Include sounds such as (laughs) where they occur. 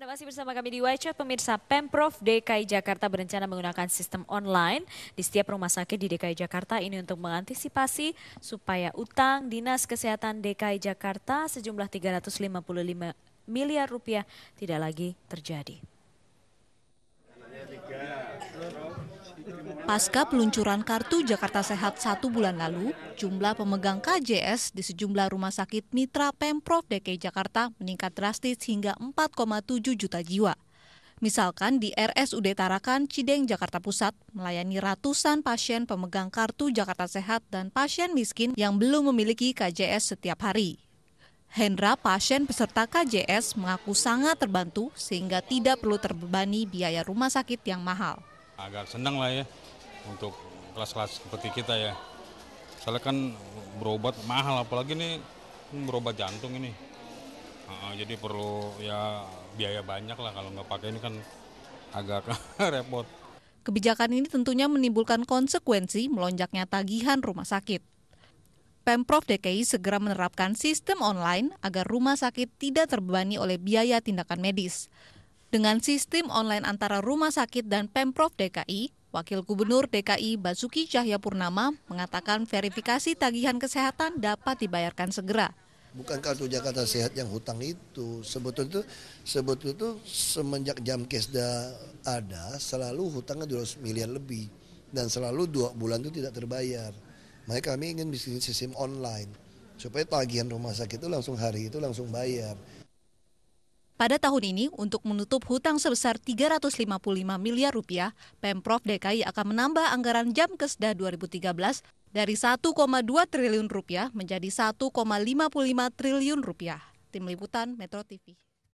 Anda masih bersama kami di Wajah Pemirsa Pemprov DKI Jakarta berencana menggunakan sistem online di setiap rumah sakit di DKI Jakarta ini untuk mengantisipasi supaya utang Dinas Kesehatan DKI Jakarta sejumlah 355 miliar rupiah tidak lagi terjadi. Pasca peluncuran kartu Jakarta Sehat satu bulan lalu, jumlah pemegang KJS di sejumlah rumah sakit mitra Pemprov DKI Jakarta meningkat drastis hingga 4,7 juta jiwa. Misalkan di RSUD Tarakan, Cideng, Jakarta Pusat, melayani ratusan pasien pemegang kartu Jakarta Sehat dan pasien miskin yang belum memiliki KJS setiap hari. Hendra, pasien peserta KJS, mengaku sangat terbantu sehingga tidak perlu terbebani biaya rumah sakit yang mahal. Agak senang lah ya, untuk kelas-kelas seperti kita ya. Soalnya kan berobat mahal, apalagi ini berobat jantung ini. Uh, jadi perlu ya biaya banyak lah kalau nggak pakai ini kan agak (laughs) repot. Kebijakan ini tentunya menimbulkan konsekuensi melonjaknya tagihan rumah sakit. Pemprov DKI segera menerapkan sistem online agar rumah sakit tidak terbebani oleh biaya tindakan medis. Dengan sistem online antara rumah sakit dan Pemprov DKI, Wakil Gubernur DKI Basuki Cahayapurnama mengatakan verifikasi tagihan kesehatan dapat dibayarkan segera. Bukan kartu Jakarta Sehat yang hutang itu, sebetulnya itu sebetulnya itu semenjak jam kesda ada selalu hutangnya 200 miliar lebih dan selalu dua bulan itu tidak terbayar. Makanya kami ingin bisnis sistem online supaya tagihan rumah sakit itu langsung hari itu langsung bayar. Pada tahun ini, untuk menutup hutang sebesar 355 miliar rupiah, Pemprov DKI akan menambah anggaran jam kesda 2013 dari 1,2 triliun rupiah menjadi 1,55 triliun rupiah. Tim Liputan Metro TV.